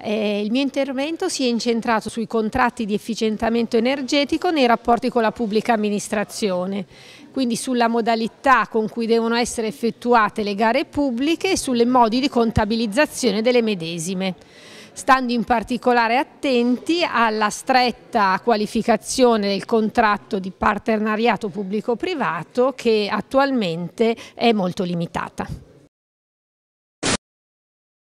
Eh, il mio intervento si è incentrato sui contratti di efficientamento energetico nei rapporti con la pubblica amministrazione, quindi sulla modalità con cui devono essere effettuate le gare pubbliche e sulle modi di contabilizzazione delle medesime stando in particolare attenti alla stretta qualificazione del contratto di partenariato pubblico-privato che attualmente è molto limitata.